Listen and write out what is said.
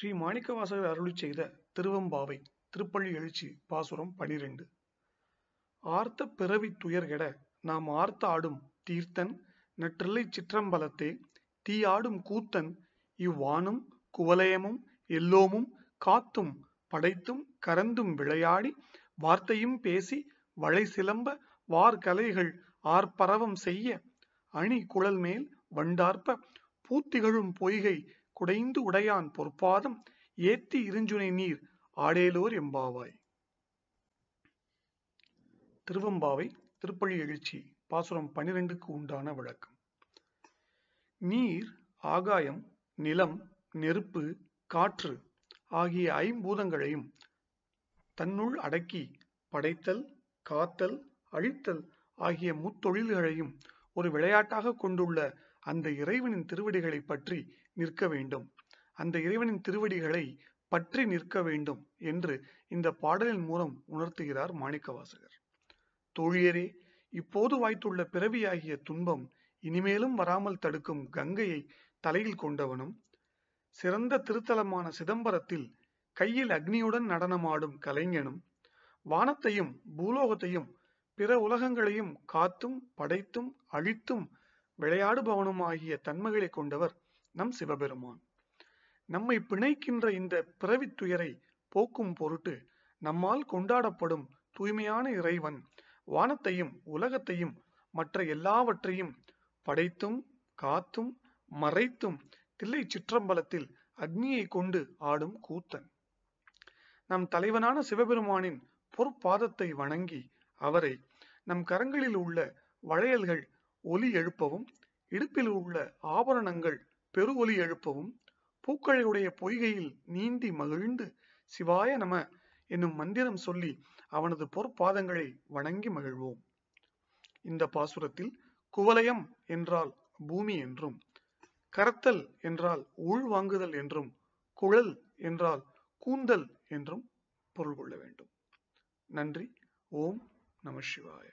ஸ்ரீ மாணிக்கவாசகர் அருளி செய்த திருவம்பாவை திருப்பள்ளி எழுச்சி பாசுரம் பனிரெண்டு ஆர்த்த பிறவி துயர்கெட நாம் ஆர்த்த ஆடும் தீர்த்தன் நற்றில்லை சிற்றம்பலத்தே தீயாடும் கூத்தன் இவ்வானும் குவலயமும் எல்லோமும் காத்தும் படைத்தும் கரந்தும் விளையாடி வார்த்தையும் பேசி வளை சிலம்ப வார்கலைகள் ஆர்ப்பரவம் செய்ய அணி குழல் மேல் வண்டார்ப்ப பூத்திகழும் பொய்கை குடைந்து உடையான் பொற்பாதம் ஏத்தி இருஞ்சுனை நீர் ஆடேலோர் எம்பாவாய் திருவம்பாவை திருப்பள்ளி எழுச்சி பாசுரம் பனிரெண்டுக்கு உண்டான விளக்கம் நீர் ஆகாயம் நிலம் நெருப்பு காற்று ஆகிய ஐம்பூதங்களையும் தன்னுள் அடக்கி படைத்தல் காத்தல் அழித்தல் ஆகிய முத்தொழில்களையும் ஒரு விளையாட்டாக கொண்டுள்ள அந்த இறைவனின் திருவடிகளை பற்றி நிற்க வேண்டும் அந்த இறைவனின் திருவடிகளை பற்றி நிற்க வேண்டும் என்று இந்த பாடலின் மூலம் உணர்த்துகிறார் மாணிக்கவாசகர் தோழியரே இப்போது வாய்த்துள்ள பிறவியாகிய துன்பம் இனிமேலும் வராமல் தடுக்கும் கங்கையை தலையில் கொண்டவனும் சிறந்த திருத்தலமான சிதம்பரத்தில் கையில் அக்னியுடன் நடனமாடும் கலைஞனும் வானத்தையும் பூலோகத்தையும் பிற உலகங்களையும் காத்தும் படைத்தும் அழித்தும் விளையாடுபவனுமாகிய தன்மைகளை கொண்டவர் நம் சிவபெருமான் நம்மை பிணைக்கின்ற இந்த பிறவி துயரை போக்கும் பொருட்டு நம்மால் கொண்டாடப்படும் தூய்மையான இறைவன் வானத்தையும் உலகத்தையும் மற்ற எல்லாவற்றையும் படைத்தும் காத்தும் மறைத்தும் தில்லை சிற்றம்பலத்தில் அக்னியை கொண்டு ஆடும் கூத்தன் நம் தலைவனான சிவபெருமானின் பொற்பாதத்தை வணங்கி அவரை நம் கரங்களில் உள்ள வளையல்கள் ஒலி எழுப்பவும் இடுப்பில் உள்ள ஆபரணங்கள் பெரு ஒலி எழுப்பவும் பூக்களுடைய பொய்கையில் நீந்தி மகிழ்ந்து சிவாய நம என்னும் மந்திரம் சொல்லி அவனது பொற்பாதங்களை வணங்கி மகிழ்வோம் இந்த பாசுரத்தில் குவலயம் என்றால் பூமி என்றும் கரத்தல் என்றால் உள்வாங்குதல் என்றும் குழல் என்றால் கூந்தல் என்றும் பொருள் கொள்ள வேண்டும் நன்றி ஓம் நம சிவாய